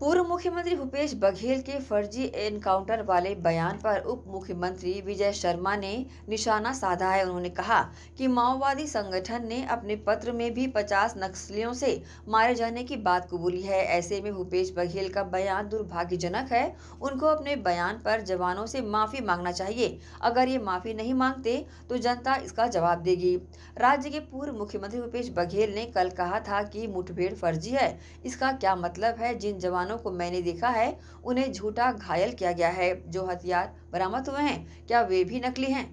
पूर्व मुख्यमंत्री भूपेश बघेल के फर्जी एनकाउंटर वाले बयान पर उप मुख्यमंत्री विजय शर्मा ने निशाना साधा है उन्होंने कहा कि माओवादी संगठन ने अपने पत्र में भी 50 नक्सलियों से मारे जाने की बात कबूली है ऐसे में भूपेश बघेल का बयान दुर्भाग्यजनक है उनको अपने बयान पर जवानों से माफी मांगना चाहिए अगर ये माफी नहीं मांगते तो जनता इसका जवाब देगी राज्य के पूर्व मुख्यमंत्री भूपेश बघेल ने कल कहा था कि मुठभेड़ फर्जी है इसका क्या मतलब है जिन जवान जवानों को मैंने देखा है उन्हें झूठा घायल किया गया है जो हथियार बरामद हुए हैं क्या वे भी नकली हैं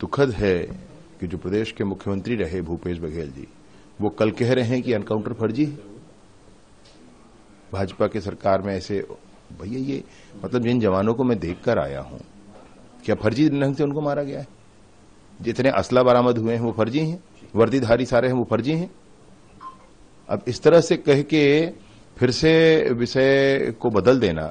दुखद है कि जो प्रदेश के मुख्यमंत्री रहे भूपेश बघेल जी वो कल कह रहे हैं कि एनकाउंटर फर्जी है भाजपा के सरकार में ऐसे भैया ये मतलब जिन जवानों को मैं देखकर आया हूं क्या फर्जी ढंग से उनको मारा गया है जितने असला बरामद हुए हैं वो फर्जी हैं वर्दीधारी सारे हैं वो फर्जी हैं अब इस तरह से कह के फिर से विषय को बदल देना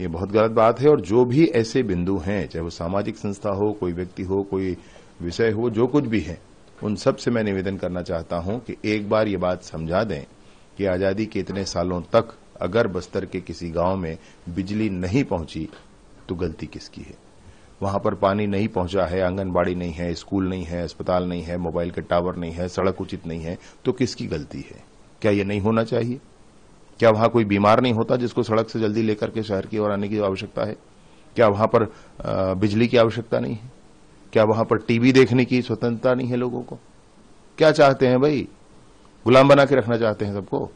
ये बहुत गलत बात है और जो भी ऐसे बिंदु हैं चाहे वो सामाजिक संस्था हो कोई व्यक्ति हो कोई विषय हो जो कुछ भी है उन सब से मैं निवेदन करना चाहता हूं कि एक बार ये बात समझा दें कि आजादी के इतने सालों तक अगर बस्तर के किसी गांव में बिजली नहीं पहुंची तो गलती किसकी है वहां पर पानी नहीं पहुंचा है आंगनबाड़ी नहीं है स्कूल नहीं है अस्पताल नहीं है मोबाइल के टावर नहीं है सड़क उचित नहीं है तो किसकी गलती है क्या ये नहीं होना चाहिए क्या वहां कोई बीमार नहीं होता जिसको सड़क से जल्दी लेकर के शहर की ओर आने की आवश्यकता है क्या वहां पर बिजली की आवश्यकता नहीं है क्या वहां पर टीवी देखने की स्वतंत्रता नहीं है लोगों को क्या चाहते हैं भाई गुलाम बना के रखना चाहते हैं सबको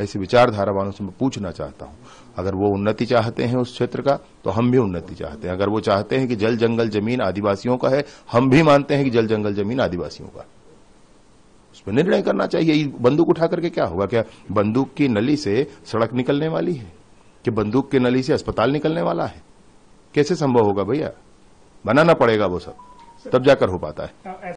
ऐसी विचारधारा वालों से मैं पूछना चाहता हूं अगर वो उन्नति चाहते हैं उस क्षेत्र का तो हम भी उन्नति चाहते हैं अगर वो चाहते हैं कि जल जंगल जमीन आदिवासियों का है हम भी मानते हैं कि जल जंगल जमीन आदिवासियों का उसमें निर्णय करना चाहिए बंदूक उठा करके क्या होगा क्या बंदूक की नली से सड़क निकलने वाली है कि बंदूक की नली से अस्पताल निकलने वाला है कैसे संभव होगा भैया बनाना पड़ेगा वो सब तब जाकर हो पाता है हाँ,